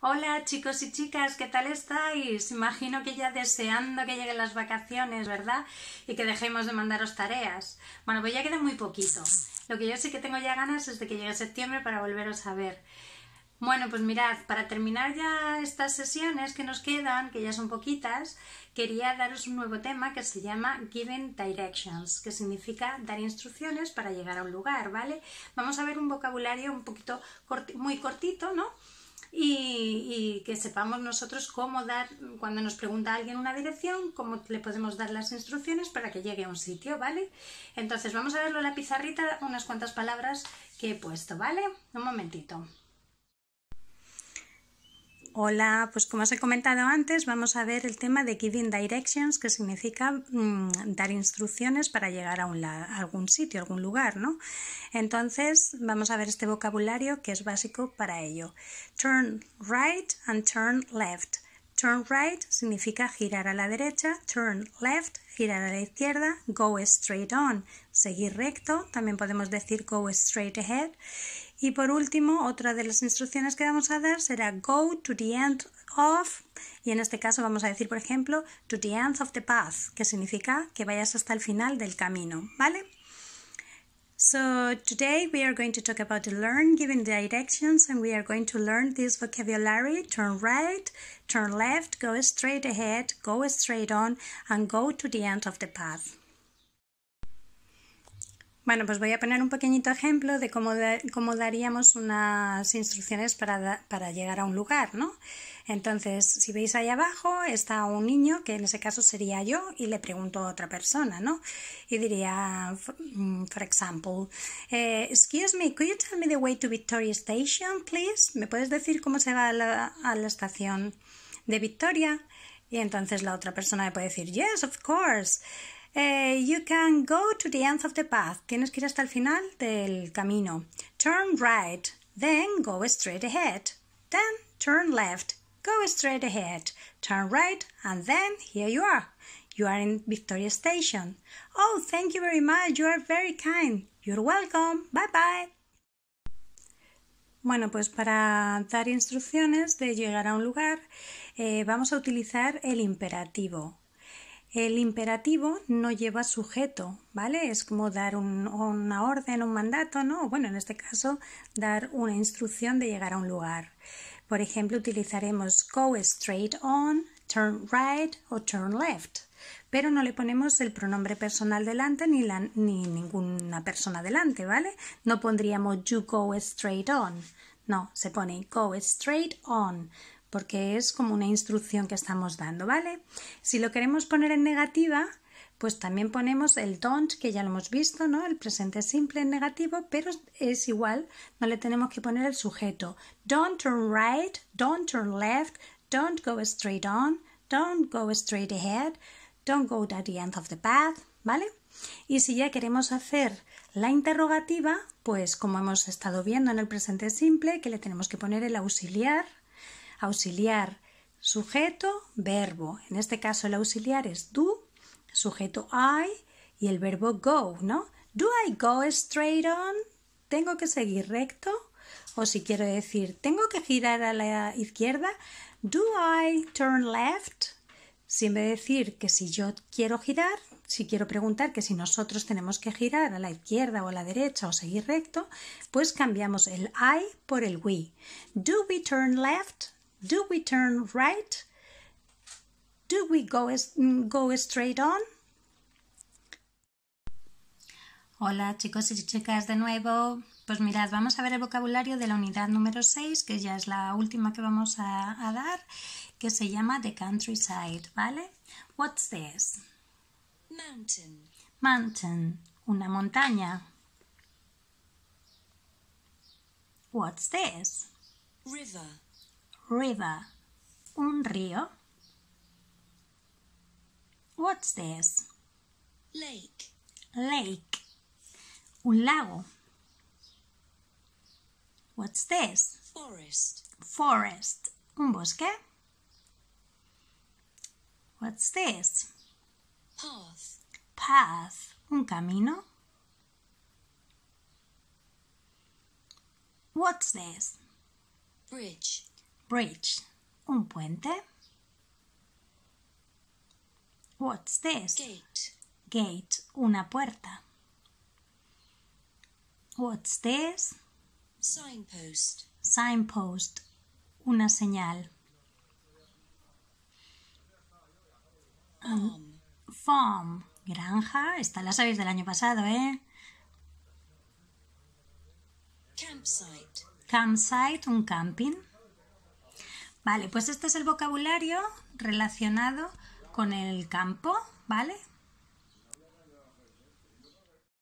Hola chicos y chicas, ¿qué tal estáis? Imagino que ya deseando que lleguen las vacaciones, ¿verdad? Y que dejemos de mandaros tareas. Bueno, pues ya queda muy poquito. Lo que yo sí que tengo ya ganas es de que llegue septiembre para volveros a ver. Bueno, pues mirad, para terminar ya estas sesiones que nos quedan, que ya son poquitas, quería daros un nuevo tema que se llama Giving Directions, que significa dar instrucciones para llegar a un lugar, ¿vale? Vamos a ver un vocabulario un poquito muy cortito, ¿no? y, que sepamos nosotros cómo dar, cuando nos pregunta alguien una dirección, cómo le podemos dar las instrucciones para que llegue a un sitio, ¿vale? Entonces vamos a verlo en la pizarrita, unas cuantas palabras que he puesto, ¿vale? Un momentito. Hola, pues como os he comentado antes, vamos a ver el tema de Giving Directions, que significa mm, dar instrucciones para llegar a, algún sitio, a algún lugar, ¿no? Entonces, vamos a ver este vocabulario que es básico para ello. Turn right and turn left. Turn right significa girar a la derecha, turn left, girar a la izquierda, go straight on, seguir recto, también podemos decir go straight ahead y por último, otra de las instrucciones que vamos a dar será go to the end of, y en este caso vamos a decir, por ejemplo, to the end of the path, que significa que vayas hasta el final del camino, ¿vale? So today we are going to talk about the learn giving directions and we are going to learn this vocabulary turn right, turn left, go straight ahead, go straight on and go to the end of the path. Bueno, pues voy a poner un pequeñito ejemplo de cómo, cómo daríamos unas instrucciones para, para, llegar a un lugar, ¿no? Entonces, si veis ahí abajo está un niño, que en ese caso sería yo, y le pregunto a otra persona, ¿no? Y diría, por mm, example, eh, excuse me, could you tell me the way to Victoria Station, please? ¿Me puedes decir cómo se va a la, a la estación de Victoria? Y entonces la otra persona me puede decir, yes, of course. Eh, you can go to the end of the path. Tienes que ir hasta el final del camino. Turn right, then go straight ahead. Then turn left, go straight ahead. Turn right, and then here you are. You are in Victoria Station. Oh, thank you very much. You are very kind. You're welcome. Bye bye. Bueno, pues para dar instrucciones de llegar a un lugar eh, vamos a utilizar el imperativo el imperativo no lleva sujeto, ¿vale? Es como dar una orden, un mandato, ¿no? Bueno, en este caso, dar una instrucción de llegar a un lugar. Por ejemplo, utilizaremos go straight on, turn right o turn left, pero no le ponemos el pronombre personal delante ni, ni ninguna persona delante, ¿vale? No pondríamos you go straight on, no, se pone go straight on porque es como una instrucción que estamos dando, ¿vale? Si lo queremos poner en negativa, pues también ponemos el don't, que ya lo hemos visto, ¿no? El presente simple en negativo, pero es igual, no le tenemos que poner el sujeto. Don't turn right, don't turn left, don't go straight on, don't go straight ahead, don't go to the end of the path, ¿vale? Y si ya queremos hacer la interrogativa, pues como hemos estado viendo en el presente simple, que le tenemos que poner el auxiliar, Auxiliar, sujeto, verbo. En este caso el auxiliar es do, sujeto I y el verbo go, ¿no? Do I go straight on? ¿Tengo que seguir recto? O si quiero decir, ¿tengo que girar a la izquierda? Do I turn left? Siempre decir que si yo quiero girar, si quiero preguntar que si nosotros tenemos que girar a la izquierda o a la derecha o seguir recto, pues cambiamos el I por el we. Do we turn left? Do we turn right? Do we go, mm, go straight on? Hola chicos y chicas de nuevo. Pues mirad, vamos a ver el vocabulario de la unidad número 6, que ya es la última que vamos a, a dar, que se llama The Countryside, ¿vale? What's this? Mountain. Mountain, una montaña. What's this? River. river, un río. What's this? Lake. Lake. Un lago. What's this? Forest. Forest. Un bosque. What's this? Path. Path. Un camino. What's this? Bridge. bridge? ¿Un puente? What's this? Gate. una puerta. What's this? Signpost. Signpost, una señal. farm, granja. Esta la sabéis del año pasado, ¿eh? Campsite. Campsite, un camping. Vale, pues este es el vocabulario relacionado con el campo, ¿vale?